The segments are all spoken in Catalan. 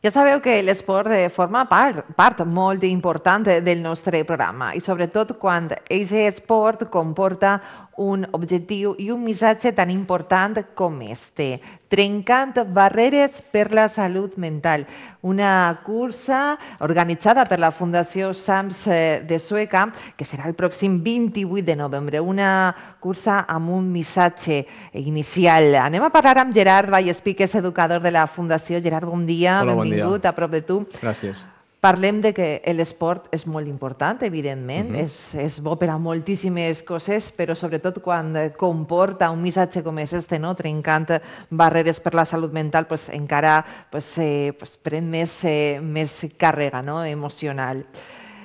Ja sabeu que l'esport forma part, part molt important del nostre programa i sobretot quan aquest esport comporta un objectiu i un missatge tan important com este. Trencant barreres per la salut mental. Una cursa organitzada per la Fundació SAMS eh, de Sueca, que serà el pròxim 28 de novembre. Una cursa amb un missatge inicial. Anem a parlar amb Gerard Vallespí, que és educador de la Fundació. Gerard, bon dia. Hola, bon bon vingut a prop de tu. Gràcies. Parlem de que l'esport és molt important, evidentment, uh mhm. -huh. és, és bo per a moltíssimes coses, però sobretot quan eh, comporta un missatge com és este, no? trencant eh, barreres per la salut mental, pues, encara pues, eh, pues, pren més, eh, més càrrega no? emocional.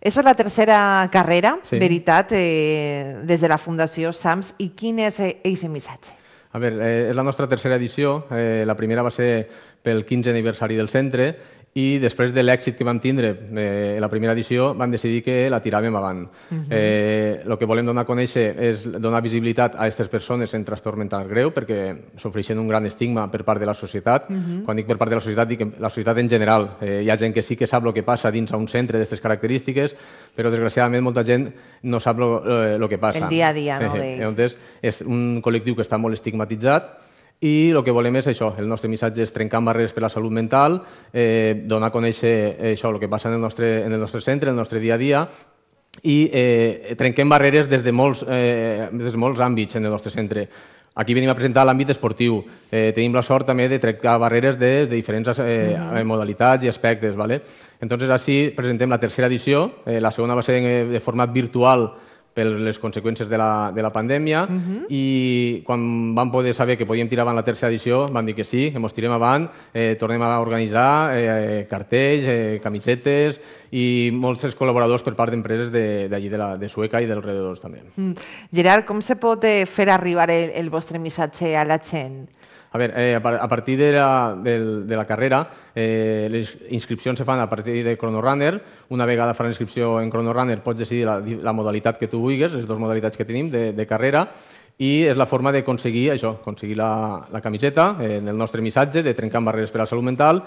Esa és la tercera carrera, sí. veritat, eh, des de la Fundació SAMS. I quin és aquest eh, missatge? A veure, eh, és la nostra tercera edició. Eh, la primera va ser pel 15 aniversari del centre i després de l'èxit que vam tindre eh, la primera edició vam decidir que la tiràvem avant. Uh mhm. -huh. eh, el que volem donar a conèixer és donar visibilitat a aquestes persones en trastorn mental greu perquè s'ofreixen un gran estigma per part de la societat. Uh mhm. -huh. Quan dic per part de la societat, dic la societat en general. Eh, hi ha gent que sí que sap el que passa dins a un centre d'aquestes característiques, però desgraciadament molta gent no sap el eh, que passa. El dia a dia, no? Eh, eh, és un col·lectiu que està molt estigmatitzat i el que volem és això, el nostre missatge és trencar barreres per la salut mental, eh, donar a conèixer eh, això, el que passa en el, nostre, en el nostre centre, en el nostre dia a dia, i eh, trenquem barreres des de, molts, eh, des de molts àmbits en el nostre centre. Aquí venim a presentar l'àmbit esportiu. Eh, tenim la sort també de trencar barreres de, de diferents eh, mm. modalitats i aspectes. Vale? Entonces, així presentem la tercera edició. Eh, la segona va ser eh, de format virtual per les conseqüències de la, de la pandèmia uh mhm. -huh. i quan vam poder saber que podíem tirar avant la tercera edició vam dir que sí, que ens tirem avant, eh, tornem a organitzar eh, cartells, eh, camisetes i molts col·laboradors per part d'empreses d'allí de, de, la, de Sueca i dels rededors també. Mm. Gerard, com se pot eh, fer arribar el, el vostre missatge a la gent? A veure, eh, a partir de la, de, de la carrera, eh, les inscripcions se fan a partir de ChronoRunner. Una vegada fa la inscripció en ChronoRunner pots decidir la, la modalitat que tu vulguis, les dues modalitats que tenim de, de carrera, i és la forma d'aconseguir això, aconseguir la, la camiseta, eh, en el nostre missatge de trencant barreres per a la salut mental,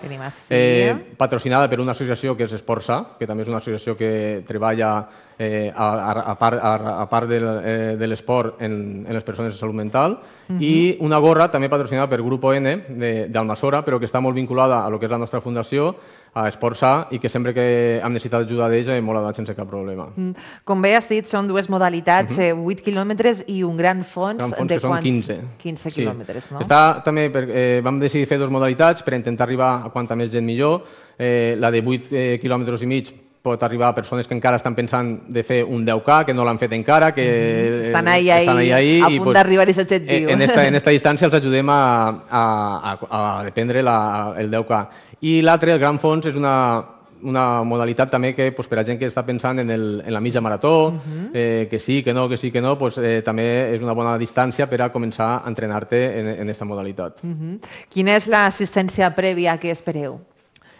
eh, patrocinada per una associació que és Esportsa, que també és una associació que treballa eh, a, a, part, a, a part del, eh, de l'esport en, en les persones de salut mental, uh mhm. -huh. i una gorra també patrocinada per Grupo N d'Almassora, però que està molt vinculada a lo que és la nostra fundació, a Esport Sa, i que sempre que hem necessitat ajuda d'ells hem eh, molt anat sense cap problema. Mm. Com bé has dit, són dues modalitats, uh -huh. 8 quilòmetres i un gran fons, gran fons de quants? 15. 15 sí. quilòmetres, no? Està, també, per, eh, vam decidir fer dues modalitats per intentar arribar a quanta més gent millor, eh, la de 8 eh, quilòmetres i mig pot arribar a persones que encara estan pensant de fer un 10K, que no l'han fet encara, que mm, estan ahí, eh, ahí, estan ahí, ahí a punt pues, darribar aquest objectiu. Eh, en, esta, en esta distància els ajudem a, a, a, a dependre la, el 10K. I l'altre, el gran fons, és una, una modalitat també que pues, per a gent que està pensant en, el, en la mitja marató, uh mhm. -huh. eh, que sí, que no, que sí, que no, pues, eh, també és una bona distància per a començar a entrenar-te en aquesta modalitat. Uh mhm. -huh. Quina és l'assistència prèvia que espereu?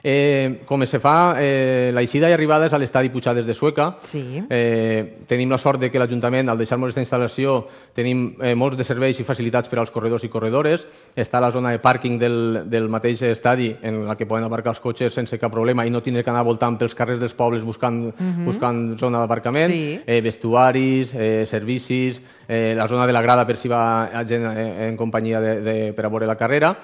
Eh, com es fa eh, l'eixida i arribada és a l'estadi Puigades de Sueca. Sí. Eh, tenim la sort de que l'Ajuntament, al deixar-nos aquesta instal·lació, tenim eh, molts de serveis i facilitats per als corredors i corredores. Està la zona de pàrquing del, del mateix estadi en la que poden aparcar els cotxes sense cap problema i no tindre que anar voltant pels carrers dels pobles buscant, uh mhm. -huh. buscant zona d'aparcament. Sí. Eh, vestuaris, eh, servicis, eh, la zona de la grada per si va gent eh, en companyia de, de, per a veure la carrera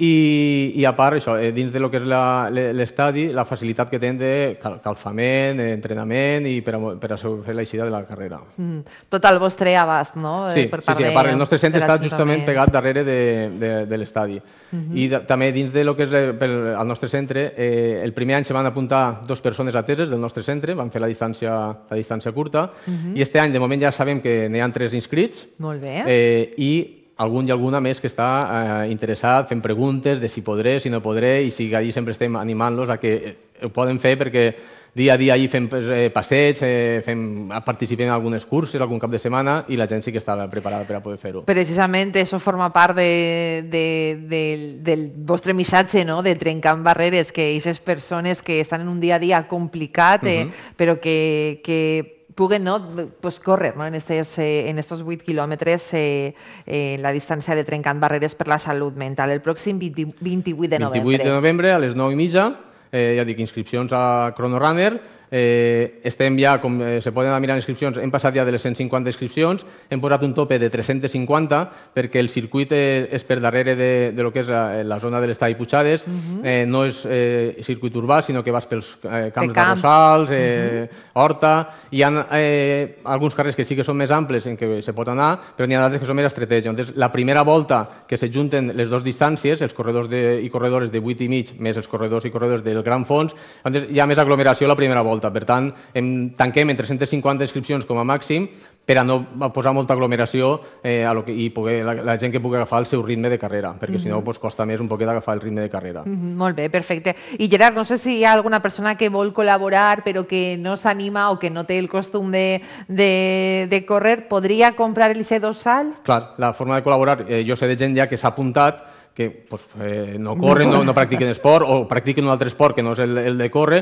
i, i a part, això, eh, dins de lo que és l'estadi, la, la facilitat que tenen de cal, calfament, eh, entrenament i per a, per a fer l'eixida de la carrera. Mm. Tot el vostre abast, no? Eh, sí, per sí, sí, a part, el nostre centre està justament pegat darrere de, de, de l'estadi. Mm -hmm. I de, també dins del que és el, el nostre centre, eh, el primer any se van apuntar dues persones ateses del nostre centre, van fer la distància, la distància curta, mm -hmm. i este any, de moment, ja sabem que n'hi ha tres inscrits. Molt bé. Eh, I algun i alguna més que està eh, interessat fent preguntes de si podré, si no podré, i si allí sempre estem animant-los a que eh, ho poden fer perquè dia a dia allí fem eh, passeig, eh, fem, participem en algunes curses, algun cap de setmana, i la gent sí que està preparada per a poder fer-ho. Precisament, això forma part de, de, de, del vostre missatge, no?, de trencant barreres, que aquestes persones que estan en un dia a dia complicat, eh, uh mhm. -huh. però que, que puguen no, pues, córrer no? en, estes, eh, en estos 8 quilòmetres eh, eh, la distància de trencant barreres per la salut mental el pròxim 20, 28 de novembre. 28 de novembre a les 9 i mitja, eh, ja dic, inscripcions a Cronorunner, Eh, estem ja, com eh, se poden mirar inscripcions, hem passat ja de les 150 inscripcions, hem posat un tope de 350 perquè el circuit eh, és per darrere de, de lo que és la, eh, la zona de l'estadi Puigades, uh mhm. -huh. eh, no és eh, circuit urbà, sinó que vas pels eh, camps de, camps. de Rosals, eh, uh mhm. -huh. Horta, hi ha eh, alguns carrers que sí que són més amples en què se pot anar, però n'hi ha d'altres que són més estretets. Entonces, la primera volta que se junten les dues distàncies, els corredors de, i corredors de 8 i mig, més els corredors i corredors del Gran Fons, entonces, hi ha més aglomeració a la primera volta pauta. Per tant, hem, tanquem en 350 inscripcions com a màxim per a no posar molta aglomeració eh, a lo que, i poder, la, la gent que pugui agafar el seu ritme de carrera, perquè mm -hmm. si no mhm. pues, costa més un poquet agafar el ritme de carrera. Mm -hmm, molt bé, perfecte. I Gerard, no sé si hi ha alguna persona que vol col·laborar però que no s'anima o que no té el costum de, de, de correr, podria comprar el C Sal? Clar, la forma de col·laborar, eh, jo sé de gent ja que s'ha apuntat que pues, eh, no corren, no, no practiquen esport o practiquen un altre esport que no és el, el de córrer,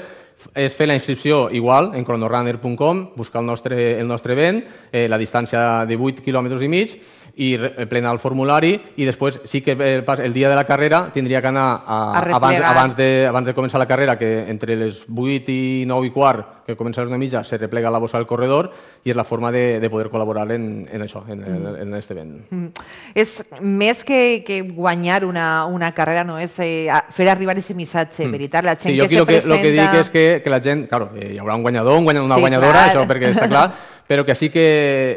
és fer la inscripció igual en chronorunner.com, buscar el nostre, el nostre vent, eh, la distància de 8 km i mig, i eh, plenar el formulari i després sí que eh, el dia de la carrera tindria que anar a, a abans, abans, de, abans de començar la carrera, que entre les 8 i 9 i quart, que comença una mitja, se replega la bossa del corredor i és la forma de, de poder col·laborar en, en això, en, mm. en este event. Mm. És més que, que guanyar una, una carrera, no? és eh, fer arribar aquest missatge, mm. veritat, la gent sí, jo que se presenta... El que, lo que dic és que, que la gent, claro, eh, hi haurà un guanyador, un guanyador una sí, guanyadora, clar. això perquè està clar, però que sí que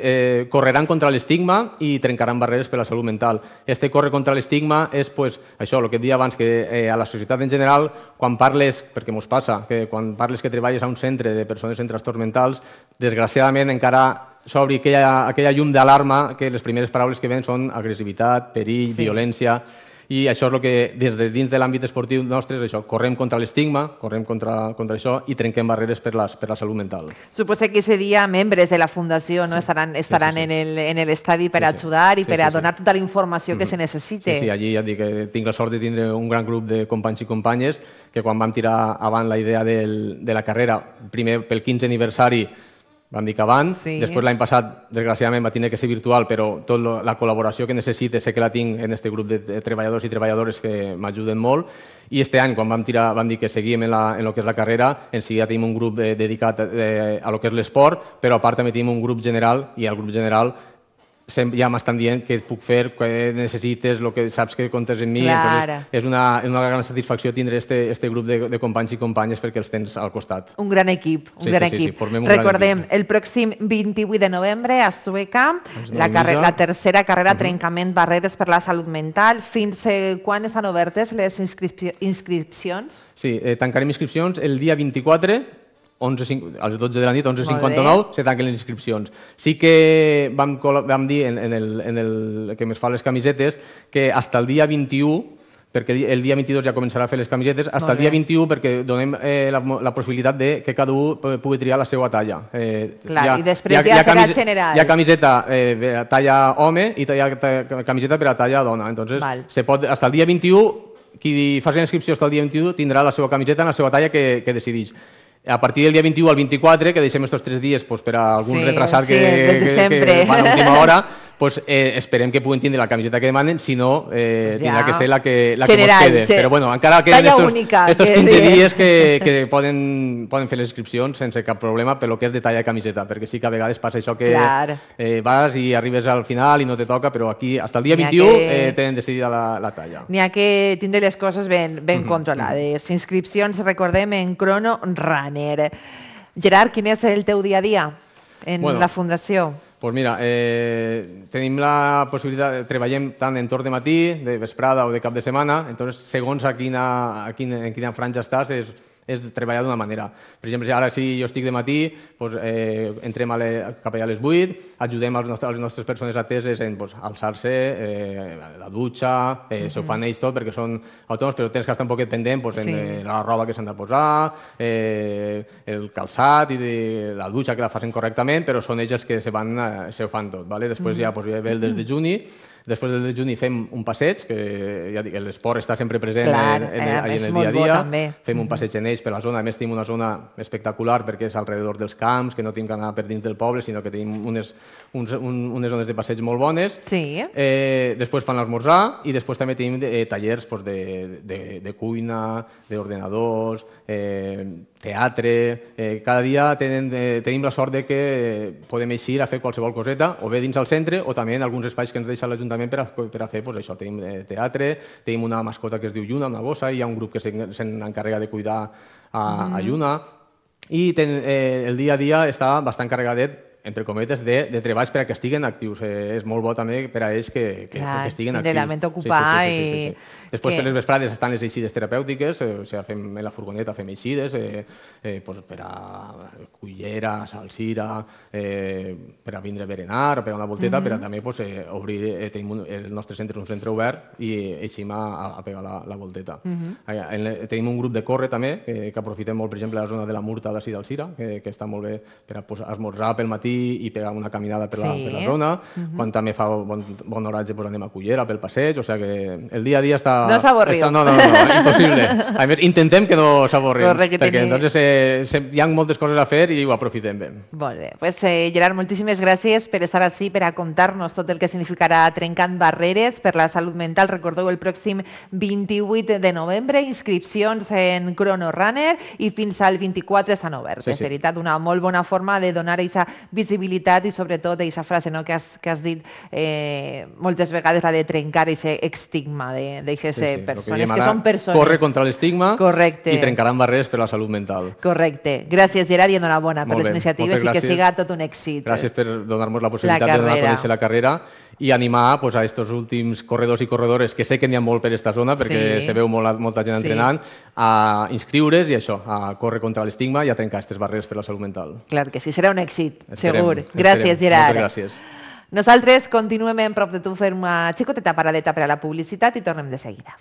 eh, correran contra l'estigma i trencaran barreres per la salut mental. Este corre contra l'estigma és pues, això, el que et deia abans, que eh, a la societat en general, quan parles, perquè mos passa, que quan parles que treballes a un centre de persones amb trastorns mentals, desgraciadament encara s'obri aquella, aquella llum d'alarma que les primeres paraules que ven són agressivitat, perill, sí. violència i això és el que des de dins de l'àmbit esportiu nostre és això, correm contra l'estigma, correm contra, contra això i trenquem barreres per, les, per la salut mental. Suposa que ese dia membres de la Fundació no? Sí. estaran, estaran sí, sí, sí. en el, en el estadi per sí, sí. ajudar i sí, per sí, a donar sí. tota la informació que mm -hmm. se necessite. Sí, sí, allí ja dic que tinc la sort de tindre un gran grup de companys i companyes que quan vam tirar avant la idea del, de la carrera, primer pel 15 aniversari vam dir que abans. Sí. Després l'any passat, desgraciadament, va tenir que ser virtual, però tota la col·laboració que necessite sé que la tinc en aquest grup de treballadors i treballadores que m'ajuden molt. I este any, quan vam, tirar, vam dir que seguíem en, la, en lo que és la carrera, en seguida tenim un grup eh, dedicat eh, a lo que és l'esport, però a part també tenim un grup general i el grup general ja m'estan dient què puc fer, què necessites, el que saps que comptes en mi. és una, una gran satisfacció tindre este, este grup de, de companys i companyes perquè els tens al costat. Un gran equip, un sí, gran sí, equip. Sí, sí, un Recordem, gran equip. el pròxim 28 de novembre a Sueca, la, la tercera carrera uh -huh. Trencament Barreres per la Salut Mental. Fins eh, quan estan obertes les inscripcions? Sí, eh, tancarem inscripcions el dia 24 11, a les 12 de la nit, 11.59, se tanquen les inscripcions. Sí que vam, vam dir en, en, el, en el que més fa les camisetes que fins al dia 21 perquè el dia 22 ja començarà a fer les camisetes, fins al dia 21 perquè donem eh, la, la possibilitat de que cada un pugui triar la seva talla. Eh, Clar, ha, i després ha, ja, serà serà general. Hi ha camiseta eh, per a talla home i hi ha camiseta per a talla dona. Entonces, Val. se pot, fins al dia 21, qui faci la inscripció fins al dia 21 tindrà la seva camiseta en la seva talla que, que decideix a partir del dia 21 al 24, que deixem estos tres dies pues, per a algun sí, retrasat sí, que, que, que, que, que va a última hora, pues eh, esperem que puguin tindre la camiseta que demanen, si no eh, ja. tindrà que ser la que, la General, que mos quede. Ge Però bueno, encara queden estos, única, estos 15 que... dies que, que poden, poden fer les inscripcions sense cap problema pel que és de talla de camiseta, perquè sí que a vegades passa això que Clar. eh, vas i arribes al final i no te toca, però aquí, hasta el dia 21, que... eh, tenen decidida la, la talla. N'hi ha que tindre les coses ben, ben mm -hmm. controlades. Inscripcions, recordem, en Crono Runner. Gerard, quin és el teu dia a dia en bueno, la Fundació? Pues mira, eh, tenim la possibilitat, treballem tant en torn de matí, de vesprada o de cap de setmana, entonces, segons a quina, a quina, en quina franja estàs és és treballar d'una manera. Per exemple, ara si jo estic de matí, doncs, eh, entrem a le, cap allà a les 8, ajudem als nostres, les nostres persones ateses en doncs, alçar-se, eh, la dutxa, eh, mm -hmm. se fan ells tot perquè són autònoms, però tens que estar un poquet pendent doncs, sí. en, eh, la roba que s'han de posar, eh, el calçat i de, la dutxa que la facin correctament, però són ells els que se, van, eh, se ho fan tot. Vale? Després mm -hmm. ja doncs, ve el des de juny, mhm. Després del dejuni fem un passeig, que ja dic, l'esport està sempre present Clar, en, en, eh, en el dia a dia. També. Fem un passeig en ells per la zona. A més, tenim una zona espectacular perquè és al redor dels camps, que no tinc que anar per dins del poble, sinó que tenim unes, uns, un, unes zones de passeig molt bones. Sí. Eh, després fan l'esmorzar i després també tenim eh, tallers pues, de, de, de cuina, d'ordenadors, eh, teatre... Eh, cada dia tenen, eh, tenim la sort de que eh, podem eixir a fer qualsevol coseta, o bé dins el centre o també en alguns espais que ens deixa l'Ajuntament també per a, per a fer pues, això. Tenim eh, teatre, tenim una mascota que es diu Lluna, una bossa, i hi ha un grup que s'encarrega de cuidar a, mm. a Lluna. I ten, eh, el dia a dia està bastant carregadet entre cometes, de, de treballs per a que estiguen actius. Eh, és molt bo també per a ells que, que, Clar, que estiguen actius. Realment ocupar sí, sí, sí, sí, sí, sí. i... Després que... per les vesprades estan les eixides terapèutiques, eh, o sigui, fem en la furgoneta fem eixides, eh, eh, pues, per a cullera, salsira, eh, per a vindre a berenar, per a una volteta, mm -hmm. per a també pues, eh, obrir, eh, tenim un, el nostre centre un centre obert i eixim a, a pegar la, la volteta. Mm -hmm. en, tenim un grup de corre també, eh, que aprofitem molt, per exemple, la zona de la Murta, la Sidalcira, que, eh, que està molt bé per a pues, esmorzar pel matí i pegam una caminada per, sí. la, per la zona, uh mhm. -huh. quan també fa bon, bon horatge pues, anem a Cullera pel passeig, o sigui que el dia a dia està... No s'avorriu. No, no, no, no, impossible. A més, intentem que no s'avorrim, perquè tenir. entonces eh, se, hi ha moltes coses a fer i ho aprofitem bé. Molt bé. Pues, eh, Gerard, moltíssimes gràcies per estar així, per a contar-nos tot el que significarà Trencant Barreres per la salut mental. Recordeu el pròxim 28 de novembre, inscripcions en Chrono Runner i fins al 24 estan obertes. Sí, sí. És veritat, una molt bona forma de donar aquesta visibilitat i sobretot aquesta frase no, que, has, que has dit eh, moltes vegades, la de trencar aquest estigma d'aquestes sí, sí, persones, que, que són persones. Corre contra l'estigma i trencaran barreres per la salut mental. Correcte. Gràcies, Gerard, i enhorabona Molt per les iniciatives i que siga tot un èxit. Gràcies per donar-nos la possibilitat la de donar a conèixer la carrera i animar pues, a aquests últims corredors i corredores, que sé que n'hi ha molt per aquesta zona, perquè sí. se veu molt, molta gent sí. entrenant, a inscriure's i això, a córrer contra l'estigma i a trencar aquestes barreres per la salut mental. Clar que sí, serà un èxit, Espero segur. gràcies, Gerard. Moltes gràcies. Nosaltres continuem en prop de tu fent una eh, xicoteta paradeta per a la publicitat i tornem de seguida.